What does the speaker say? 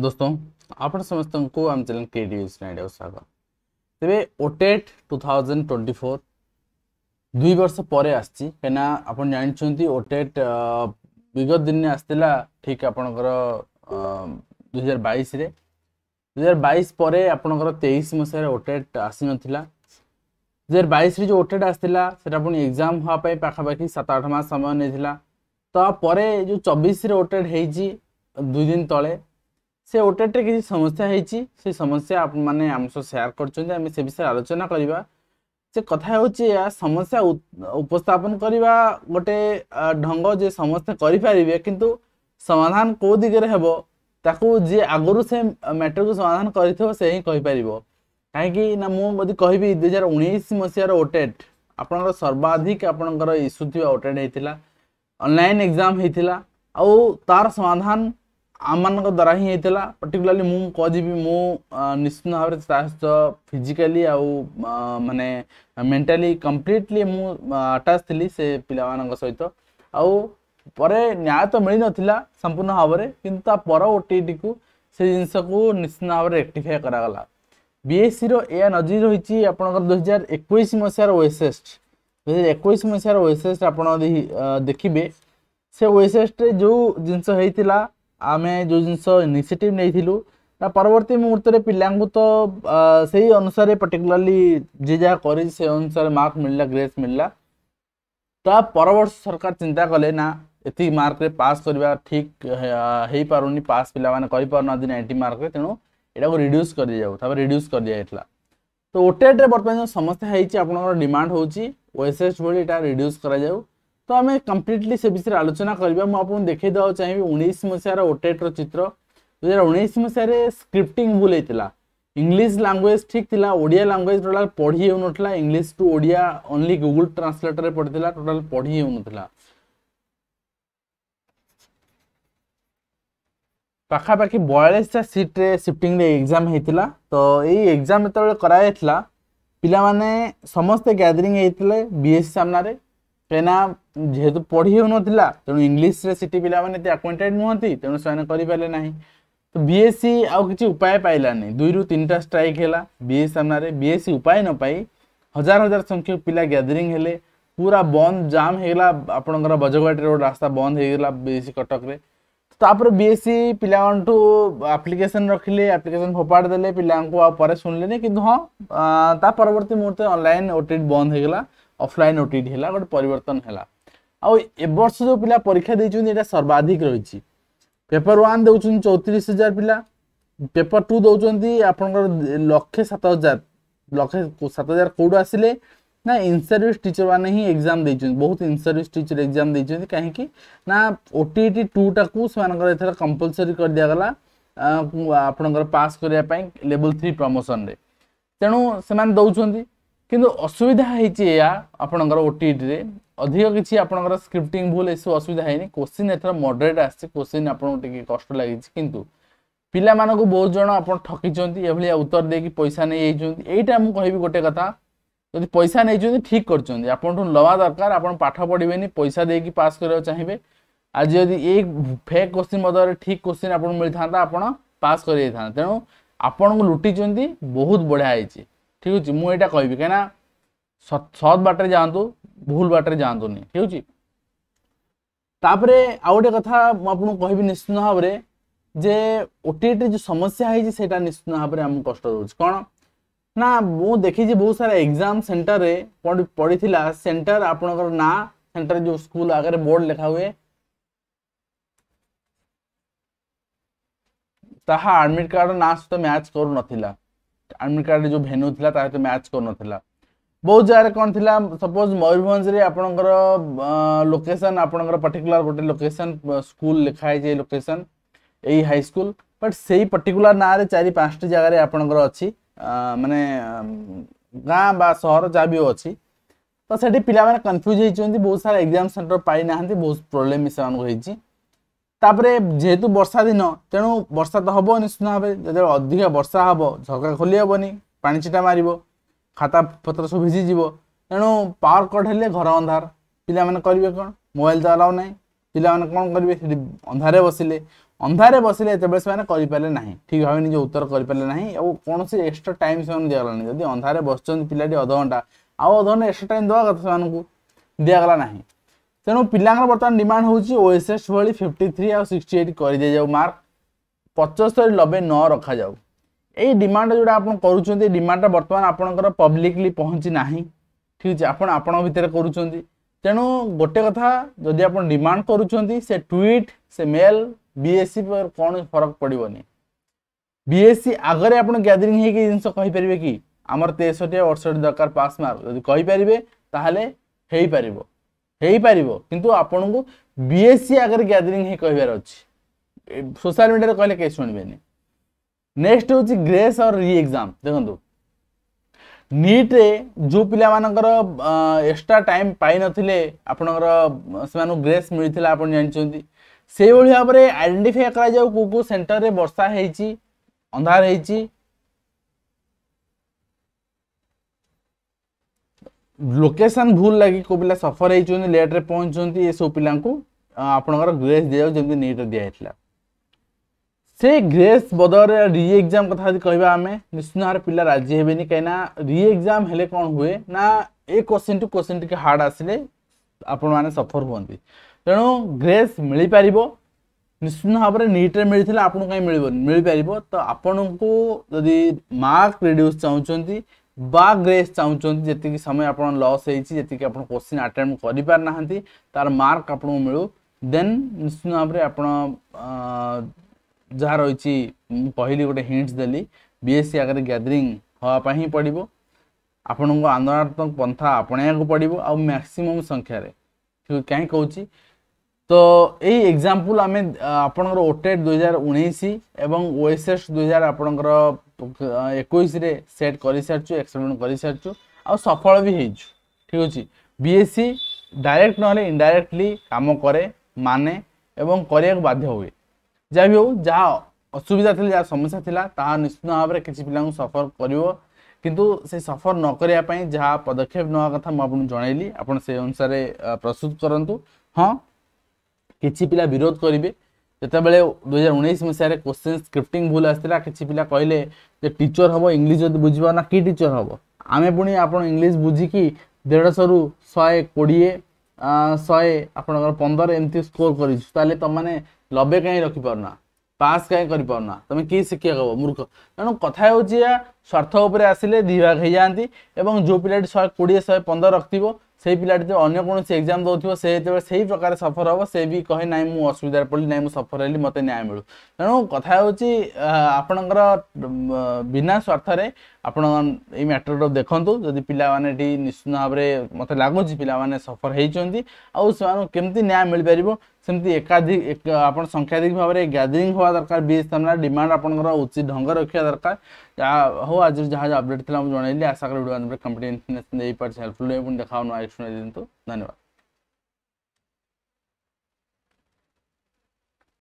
दोस्तों आपण समस्तଙ୍କୁ ଆମ ଚ୍ୟାନେଲ କେଡିଏସ୍ ନାଇଡ଼କୁ ସ୍ୱାଗତ ତେବେ OTET two thousand twenty four ଦୁଇ ବର୍ଷ ପରେ ଆସିଛି କାହିଁକିନା ଆପଣ ଜାଣିଛନ୍ତି ଓଟେଟ୍ ବିଗତ ଦିନରେ ଆସିଥିଲା ଠିକ୍ ଆପଣଙ୍କର ଦୁଇହଜାର ବାଇଶରେ ଦୁଇହଜାର ବାଇଶ ପରେ ଆପଣଙ୍କର ତେଇଶ ମସିହାରେ ଓଟେଟ୍ ଆସିନଥିଲା ଦୁଇହଜାର ବାଇଶରେ ଯେଉଁ ଓଟେଟ୍ ଆସିଥିଲା ସେଟା ପୁଣି ଏକ୍ଜାମ୍ ହେବା ପାଇଁ ପାଖାପାଖି ସାତ ଆଠ ମାସ ସମୟ ନେଇଥିଲା ତାପରେ ଯେଉଁ ଚବିଶରେ ଓଟେଟ୍ ହେଇଛି ଦୁଇ ଦିନ ତଳେ ସେ ଓଟିଏଟିରେ କିଛି ସମସ୍ୟା ହେଇଛି ସେ ସମସ୍ୟା ଆପଣମାନେ ଆମ ସହ ସେୟାର କରୁଛନ୍ତି ଆମେ ସେ ବିଷୟରେ ଆଲୋଚନା କରିବା ସେ କଥା ହେଉଛି ଏହା ସମସ୍ୟା ଉପସ୍ଥାପନ କରିବା ଗୋଟେ ଢଙ୍ଗ ଯେ ସମସ୍ତେ କରିପାରିବେ କିନ୍ତୁ ସମାଧାନ କେଉଁ ଦିଗରେ ହେବ ତାକୁ ଯିଏ ଆଗରୁ ସେ ମ୍ୟାଟରକୁ ସମାଧାନ କରିଥିବ ସେ ହିଁ କହିପାରିବ କାହିଁକି ନା ମୁଁ ଯଦି କହିବି ଦୁଇ ହଜାର ଉଣେଇଶ ମସିହାର ଓଟେଟ୍ ଆପଣଙ୍କର ସର୍ବାଧିକ ଆପଣଙ୍କର ଇସ୍ୟୁ ଥିବା ଓଟେଟ୍ ହେଇଥିଲା ଅନଲାଇନ୍ ଏକ୍ଜାମ୍ ହେଇଥିଲା ଆଉ ତାର ସମାଧାନ आम मान द्वारा ही होता है पर्टिकुलाली मुझी मु निश्चित भाव सहित फिजिकाली आ मानने मेन्टाली कम्प्लीटली मुटाच थी से मान सहित आय तो मिल ना संपूर्ण भाव में कि पर ओटी को से जिनको निश्चित भाव में रेक्टिफाए करागला बीएससी रहा नजर रही आप हजार एक मसीहार ओसेस्ट दुई एक मसीहार ओसेस्ट आप देखिए से ओसेस्ट जो जिनस ଆମେ ଯେଉଁ ଜିନିଷ ଇନିସିଏଟିଭ୍ ନେଇଥିଲୁ ତା ପରବର୍ତ୍ତୀ ମୁହୂର୍ତ୍ତରେ ପିଲାଙ୍କୁ ତ ସେଇ ଅନୁସାରେ ପର୍ଟିକୁଲାରଲି ଯିଏ ଯାହା କରିଛି ସେ ଅନୁସାରେ ମାର୍କ ମିଳିଲା ଗ୍ରେସ୍ ମିଳିଲା ତା ପରବର୍ତ୍ତୀ ସରକାର ଚିନ୍ତା କଲେ ନା ଏତିକି ମାର୍କରେ ପାସ୍ କରିବା ଠିକ୍ ହେଇପାରୁନି ପାସ୍ ପିଲାମାନେ କରିପାରୁନାହାନ୍ତି ନାଇଣ୍ଟି ମାର୍କରେ ତେଣୁ ଏଇଟାକୁ ରିଡ୍ୟୁସ୍ କରିଦିଆଯାଉ ତାପରେ ରିଡ୍ୟୁସ୍ କରିଦିଆଯାଇଥିଲା ତ ଓଟେଟ୍ରେ ବର୍ତ୍ତମାନ ଯେଉଁ ସମସ୍ୟା ହେଇଛି ଆପଣଙ୍କର ଡିମାଣ୍ଡ ହେଉଛି ଓଏସ୍ଏସ୍ ଭଳି ଏଇଟା ରିଡ୍ୟୁସ୍ କରାଯାଉ तो आम कम्प्लीटली से विषय आलोचना करवा मुझे देखे चाहे उन्नीस मसीहार ओटेट्र चित्र दु हजार उन्नीस मसीह स्क्रिप्टिंग भूल होता इंग्लीश लांगुएज ठीक था ओडिया लांगुएज टोटाल पढ़ी हो ना English to Odia only Google translator पढ़ा टोटाल पढ़ी हो ना पखापाखि बयालीसटा सीट्रे सिफ्टिंग एग्जाम होता तो यही एग्जाम जो कराई पिला समस्ते गैदरी होते बी सामने कहीं जेहेतु पढ़ी हो ना तेणु इंग्लीश सिटी पाने आकोटेड नुहत तेणु से पारे ना तो बीएससी आउ किसी उपाय पाइलानी दुई रू तीन टा स्ट्राइक है बीएससी सामने बीएससी उपाय नपाई हजार हजार संख्यक पिला गैदरी हेले पूरा बंद जाम होगा आपणकर बजगवाटी रोड रास्ता बंद होगा बीएससी कटक तापर बीएससी पिला आप्लिकेसन रखिले आप्लिकेसन फोपाड़ दे पिला शुणिले कि हाँ परवर्त मुहूर्त अनल ओटीट बंद होगा ଅଫଲାଇନ୍ ଓ ଟି ଟି ହେଲା ଗୋଟେ ପରିବର୍ତ୍ତନ ହେଲା ଆଉ ଏ ବର୍ଷ ଯେଉଁ ପିଲା ପରୀକ୍ଷା ଦେଇଛନ୍ତି ଏଇଟା ସର୍ବାଧିକ ରହିଛି ପେପର ୱାନ୍ ଦେଉଛନ୍ତି ଚଉତିରିଶ ହଜାର ପିଲା ପେପର ଟୁ ଦେଉଛନ୍ତି ଆପଣଙ୍କର ଲକ୍ଷେ ସାତ ହଜାର ଲକ୍ଷେ ସାତ ହଜାର କେଉଁଠୁ ଆସିଲେ ନା ଇନସର୍ଭିସ୍ ଟିଚରମାନେ ହିଁ ଏକ୍ଜାମ୍ ଦେଇଛନ୍ତି ବହୁତ ଇନସର୍ଭିସ୍ ଟିଚର ଏକ୍ଜାମ୍ ଦେଇଛନ୍ତି କାହିଁକି ନା ଓ ଟି ଟି ଟୁଟାକୁ ସେମାନଙ୍କର ଏଥର କମ୍ପଲସରି କରିଦିଆଗଲା ଆପଣଙ୍କର ପାସ୍ କରିବା ପାଇଁ ଲେବଲ୍ ଥ୍ରୀ ପ୍ରମୋସନରେ ତେଣୁ ସେମାନେ ଦେଉଛନ୍ତି କିନ୍ତୁ ଅସୁବିଧା ହେଇଛି ଏହା ଆପଣଙ୍କର ଓଟିଇଟିରେ ଅଧିକ କିଛି ଆପଣଙ୍କର ସ୍କ୍ରିପ୍ଟିଂ ଭୁଲ ଏସବୁ ଅସୁବିଧା ହେଇନି କୋଶ୍ଚିନ୍ ଏଥର ମଡରେଟ୍ ଆସିଛି କୋଶ୍ଚିନ୍ ଆପଣଙ୍କୁ ଟିକେ କଷ୍ଟ ଲାଗିଛି କିନ୍ତୁ ପିଲାମାନଙ୍କୁ ବହୁତ ଜଣ ଆପଣ ଠକିଛନ୍ତି ଏଭଳିଆ ଉତ୍ତର ଦେଇକି ପଇସା ନେଇଯାଇଛନ୍ତି ଏଇଟା ମୁଁ କହିବି ଗୋଟେ କଥା ଯଦି ପଇସା ନେଇଛନ୍ତି ଠିକ୍ କରିଛନ୍ତି ଆପଣଠୁ ନେବା ଦରକାର ଆପଣ ପାଠ ପଢ଼ିବେନି ପଇସା ଦେଇକି ପାସ୍ କରିବାକୁ ଚାହିଁବେ ଆଜି ଯଦି ଏଇ ଫେକ୍ କୋଶ୍ଚିନ୍ ବଦଳରେ ଠିକ୍ କୋଶ୍ଚିନ୍ ଆପଣଙ୍କୁ ମିଳିଥାନ୍ତା ଆପଣ ପାସ୍ କରିଯାଇଥାନ୍ତେ ତେଣୁ ଆପଣଙ୍କୁ ଲୁଟିଛନ୍ତି ବହୁତ ବଢ଼ିଆ ହେଇଛି ঠিক আছে মু এটা কইবি কেনা সৎ বাটরে যাআন্তু ভুল বাটরে যাআন্তুনি ঠিক আছে তাপরে আউ গোটে কথা মু আপনাকে কইবি নিশ্চিত ভাবে যে ওটিটি যে সমস্যা হয়েছে সেটা নিশ্চিত ভাবে আমি কষ্ট দেଉଛି কোণ না মু দেখিছি বহুত সারা এক্সাম সেন্টারে পড়িলা সেন্টার আপনার না সেন্টার যে স্কুল আগে বোর্ড লেখা হুয়ে ତାହା ଆଡମିଟ୍ କାର୍ଡ ନାଁ ସହିତ ମ୍ୟାଚ୍ କରୁନଥିଲା ଆଡମିଟ୍ ଯୋଉ ଭେନ୍ୟୁ ଥିଲା ତା ସହିତ ମ୍ୟାଚ୍ କରୁନଥିଲା ବହୁତ ଜାଗାରେ କ'ଣ ଥିଲା ସପୋଜ୍ ମୟୂରଭଞ୍ଜରେ ଆପଣଙ୍କର ଲୋକେସନ୍ ଆପଣଙ୍କର ପର୍ଟିକୁଲାର ଗୋଟେ ଲୋକେସନ୍ ସ୍କୁଲ ଲେଖା ହେଇଛି ଏଇ ଲୋକେସନ୍ ଏଇ ହାଇସ୍କୁଲ ବଟ୍ ସେଇ ପର୍ଟିକୁଲାର ନାଁରେ ଚାରି ପାଞ୍ଚଟି ଜାଗାରେ ଆପଣଙ୍କର ଅଛି ମାନେ ଗାଁ ବା ସହର ଯାହା ବି ଅଛି ତ ସେଠି ପିଲାମାନେ କନଫ୍ୟୁଜ୍ ହେଇଛନ୍ତି ବହୁତ ସାରା ଏକ୍ଜାମ୍ ସେଣ୍ଟର ପାଇନାହାନ୍ତି ବହୁତ ପ୍ରୋବ୍ଲେମ୍ ସେମାନଙ୍କୁ ହେଇଛି ତାପରେ ଯେହେତୁ ବର୍ଷା ଦିନ ତେଣୁ ବର୍ଷା ତ ହେବ ନିଶ୍ଚିତ ଭାବେ ଯେତେବେଳେ ଅଧିକ ବର୍ଷା ହେବ ଝଗା ଖୋଲି ହେବନି ପାଣି ଛିଟା ମାରିବ ଖାତା ପତ୍ର ସବୁ ଭିଜିଯିବ ତେଣୁ ପାୱାର କଟ୍ ହେଲେ ଘର ଅନ୍ଧାର ପିଲାମାନେ କରିବେ କ'ଣ ମୋବାଇଲ ତ ଆଲାଉ ନାହିଁ ପିଲାମାନେ କ'ଣ କରିବେ ସେଠି ଅନ୍ଧାରେ ବସିଲେ ଅନ୍ଧାରେ ବସିଲେ ଯେତେବେଳେ ସେମାନେ କରିପାରିଲେ ନାହିଁ ଠିକ୍ ଭାବେ ନିଜ ଉତ୍ତର କରିପାରିଲେ ନାହିଁ ଆଉ କୌଣସି ଏକ୍ସଟ୍ରା ଟାଇମ୍ ସେମାନେ ଦିଆଗଲାନି ଯଦି ଅନ୍ଧାରେ ବସିଛନ୍ତି ପିଲାଟି ଅଧଘଣ୍ଟା ଆଉ ଅଧଘଣ୍ଟା ଏକ୍ସଟ୍ରା ଟାଇମ୍ ଦେବା କଥା ସେମାନଙ୍କୁ ଦିଆଗଲା ନାହିଁ ତେଣୁ ପିଲାଙ୍କର ବର୍ତ୍ତମାନ ଡିମାଣ୍ଡ ହେଉଛି ଓ ଏସ୍ ଏସ୍ ଭଳି ଫିଫ୍ଟି ଥ୍ରୀ ଆଉ ସିକ୍ସଟି ଏଇଟ୍ କରିଦିଆଯାଉ ମାର୍କ ପଚସ୍ତରୀ ନବେ ନ ରଖାଯାଉ ଏଇ ଡିମାଣ୍ଡ ଯେଉଁଟା ଆପଣ କରୁଛନ୍ତି ଡିମାଣ୍ଡଟା ବର୍ତ୍ତମାନ ଆପଣଙ୍କର ପବ୍ଲିକଲି ପହଞ୍ଚି ନାହିଁ ଠିକ୍ ଅଛି ଆପଣ ଆପଣଙ୍କ ଭିତରେ କରୁଛନ୍ତି ତେଣୁ ଗୋଟେ କଥା ଯଦି ଆପଣ ଡିମାଣ୍ଡ କରୁଛନ୍ତି ସେ ଟ୍ୱିଟ୍ ସେ ମେଲ୍ ବିଏସ୍ସି କ'ଣ ଫରକ ପଡ଼ିବନି ବିଏସ୍ସି ଆଗରେ ଆପଣ ଗ୍ୟାଦରିଂ ହେଇକି ଜିନିଷ କହିପାରିବେ କି ଆମର ତେଷଠି ଅଠଷଠି ଦରକାର ପାସ୍ ମାର୍କ ଯଦି କହିପାରିବେ ତାହେଲେ ହେଇପାରିବ होपर कि आपन को बीएससी आगे गैदरिंग ही कहार अच्छे सोशल मीडिया कहले कहीं शुणे नेक्स्ट हूँ ग्रेस और रि एग्जाम देखो निट्रे जो मान एक्सट्रा टाइम पाइन आपण ग्रेस मिलता आप जानते से भाव में आईडेटिफाए करो को सेटर में बर्षा होधार होती लोकेशन भूल लगे कोई पिला सफर होती लेट्रे पहुँचे ये सब पिला आपणकर ग्रेस दि जाऊ जमी नीट दिखाला से ग्रेस बदल रि एक्जाम कथ कह निश्चिन्ह पिला राजी हे कहीं रि एक्जाम कौन हुए ना ये क्वेश्चन टू क्वेश्चन टी हार्ड आसने आपण सफर हमें तेणु ग्रेस मिल पार निश्चिन्न भाव में निट्रे मिले आपको मिल पार तो आपन को जदि मार्क रिड्यूस चाहूँ বা ଗ୍ରେସ୍ ଚାହୁଁଛନ୍ତି ଯେତିକି ସମୟ ଆପଣ ଲସ୍ ହେଇଛି ଯେତିକି ଆପଣ କୋଶ୍ଚିନ୍ ଆଟେମ୍ପ୍ଟ କରିପାରିନାହାନ୍ତି ତାର ମାର୍କ ଆପଣଙ୍କୁ ମିଳୁ ଦେନ୍ ନିଶ୍ଚିତ ଭାବରେ ଆପଣ ଯାହା ରହିଛି ମୁଁ କହିଲି ଗୋଟେ ହିଣ୍ଟସ୍ ଦେଲି ବିଏସ୍ସି ଆଗରେ ଗ୍ୟାଦରିଂ ହେବା ପାଇଁ ହିଁ ପଡ଼ିବ ଆପଣଙ୍କୁ ଆନ୍ଦୋଳନାତ୍ମକ ପନ୍ଥା ଆପଣେଇବାକୁ ପଡ଼ିବ ଆଉ ମ୍ୟାକ୍ସିମମ୍ ସଂଖ୍ୟାରେ କାହିଁ କହୁଛି ତ ଏଇ ଏକ୍ଜାମ୍ପଲ୍ ଆମେ ଆପଣଙ୍କର ଓଟେଟ୍ ଦୁଇହଜାର ଉଣେଇଶ ଏବଂ ଓଏସ୍ଏସ୍ ଦୁଇହଜାର ଆପଣଙ୍କର ଏକୋଇଶରେ ସେଟ୍ କରିସାରିଛୁ ଏକ୍ସପେରିମେଣ୍ଟ କରିସାରିଛୁ ଆଉ ସଫଳ ବି ହେଇଛୁ ଠିକ୍ ଅଛି ବିଏସ୍ସି ଡାଇରେକ୍ଟ ନହେଲେ ଇନଡାଇରେକ୍ଟଲି କାମ କରେ ମାନେ ଏବଂ କରିବାକୁ ବାଧ୍ୟ ହୁଏ ଯାହା ବି ହେଉ ଯାହା ଅସୁବିଧା ଥିଲା ଯାହା ସମସ୍ୟା ଥିଲା ତାହା ନିଶ୍ଚିତ ଭାବରେ କିଛି ପିଲାଙ୍କୁ ସଫର କରିବ କିନ୍ତୁ ସେ ସଫର ନ କରିବା ପାଇଁ ଯାହା ପଦକ୍ଷେପ ନେବା କଥା ମୁଁ ଆପଣଙ୍କୁ ଜଣାଇଲି ଆପଣ ସେ ଅନୁସାରେ ପ୍ରସ୍ତୁତ କରନ୍ତୁ ହଁ କିଛି ପିଲା ବିରୋଧ କରିବେ যেতবে দুই হাজার উনিশ মশায় কোশ্চিন স্ক্রিপ্টিং ভুল আসছিল কিছু পিলা কহিলে যে টিচর হব ইংলিশ যদি বুঝব না কি টিচর হব আমি পুনি আপনার ইংলিশ বুঝিকি দেড়শরু শহে কোড়িয়ে শহে আপনার পনের এমতি স্কোর করেছি তাহলে তোমাকে লবে কাই রকিপার না পাস কাই করিপার না তুমি কি শিক্ষা হব মূর্খ তেমন কথা হচ্ছে স্বার্থ উপরে আসলে দুই ভাগ হয়ে যাতে এবং যে পিলাটি শহে কোড়িয়ে শহে পনের রখিব সেই পিলাটি যেতে অন্য কোণী এক্সাম দেওয়া সে যেত সেই প্রকার সফর হব সে বি কে না মু অসুবিধার পড়ি না সফর হলি মতো ন্যায় মিলু তেমন কথা হচ্ছে আপনার বিনা স্বার্থরে আপনার এই ম্যাটরটা দেখন্তু যদি পিলা মানে এটি নিশ্চিত ভাবে মতো লাগুছি পিলা মানে সফর হয়েছেন আমতি ন্যায় মিলিপার সেমতি একাধিক আপনার সংখ্যাধিক ভাবে গ্যাদরিং হওয়া দরকার বিএস সামনা ডিমান্ড আপনার উচিত ঢঙ্গ রক্ষা দরকার যা হো আজ যা আপডেট লা জনাইলি আশা করি ভিডিও কম্পিটেন্স নেইপারছি হেল্পফুল দেখা নাই শুনে দিন তো ধন্যবাদ